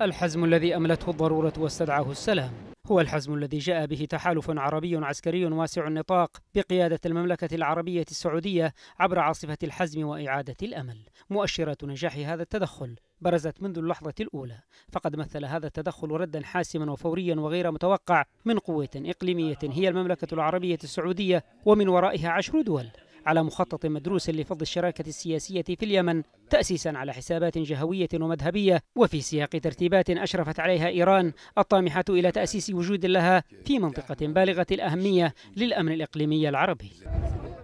الحزم الذي أملته الضرورة واستدعاه السلام هو الحزم الذي جاء به تحالف عربي عسكري واسع النطاق بقيادة المملكة العربية السعودية عبر عاصفة الحزم وإعادة الأمل مؤشرات نجاح هذا التدخل برزت منذ اللحظة الأولى فقد مثل هذا التدخل ردا حاسما وفوريا وغير متوقع من قوة إقليمية هي المملكة العربية السعودية ومن ورائها عشر دول على مخطط مدروس لفض الشراكة السياسية في اليمن تأسيسا على حسابات جهوية ومذهبية وفي سياق ترتيبات أشرفت عليها إيران الطامحة إلى تأسيس وجود لها في منطقة بالغة الأهمية للأمن الإقليمي العربي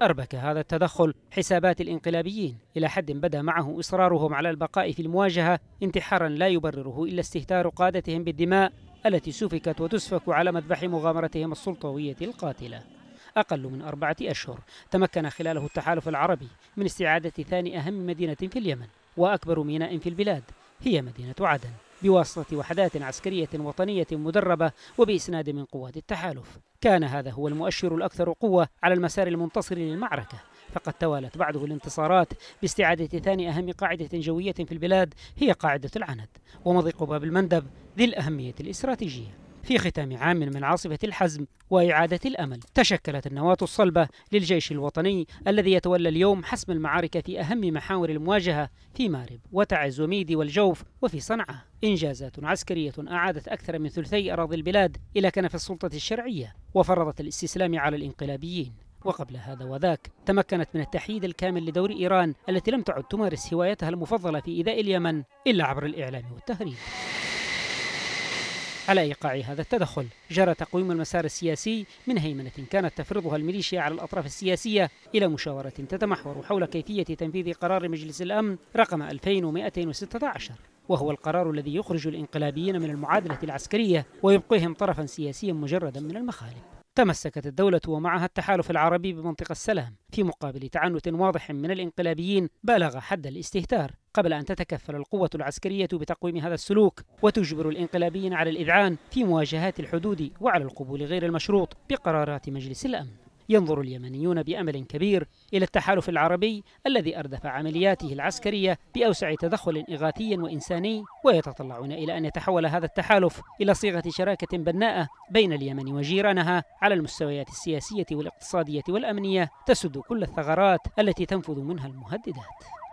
أربك هذا التدخل حسابات الإنقلابيين إلى حد بدا معه إصرارهم على البقاء في المواجهة انتحارا لا يبرره إلا استهتار قادتهم بالدماء التي سفكت وتسفك على مذبح مغامرتهم السلطوية القاتلة أقل من أربعة أشهر تمكن خلاله التحالف العربي من استعادة ثاني أهم مدينة في اليمن وأكبر ميناء في البلاد هي مدينة عدن بواسطة وحدات عسكرية وطنية مدربة وبإسناد من قوات التحالف كان هذا هو المؤشر الأكثر قوة على المسار المنتصر للمعركة فقد توالت بعده الانتصارات باستعادة ثاني أهم قاعدة جوية في البلاد هي قاعدة العند ومضيق باب المندب ذي الأهمية الاستراتيجية في ختام عام من عاصفة الحزم وإعادة الأمل تشكلت النواة الصلبة للجيش الوطني الذي يتولى اليوم حسم المعارك في أهم محاور المواجهة في مارب وتعز وميدي والجوف وفي صنعاء إنجازات عسكرية أعادت أكثر من ثلثي أراضي البلاد إلى كنف السلطة الشرعية وفرضت الاستسلام على الإنقلابيين وقبل هذا وذاك تمكنت من التحييد الكامل لدور إيران التي لم تعد تمارس هوايتها المفضلة في إيذاء اليمن إلا عبر الإعلام والتهريب على إيقاع هذا التدخل جرى تقويم المسار السياسي من هيمنة كانت تفرضها الميليشيا على الأطراف السياسية إلى مشاورة تتمحور حول كيفية تنفيذ قرار مجلس الأمن رقم 2216 وهو القرار الذي يخرج الانقلابيين من المعادلة العسكرية ويبقيهم طرفا سياسيا مجردا من المخالب تمسكت الدولة ومعها التحالف العربي بمنطقة السلام في مقابل تعنت واضح من الانقلابيين بالغ حد الاستهتار قبل أن تتكفل القوة العسكرية بتقويم هذا السلوك وتجبر الانقلابيين على الإذعان في مواجهات الحدود وعلى القبول غير المشروط بقرارات مجلس الأمن ينظر اليمنيون بأمل كبير إلى التحالف العربي الذي أردف عملياته العسكرية بأوسع تدخل إغاثي وإنساني ويتطلعون إلى أن يتحول هذا التحالف إلى صيغة شراكة بناءة بين اليمن وجيرانها على المستويات السياسية والاقتصادية والأمنية تسد كل الثغرات التي تنفذ منها المهددات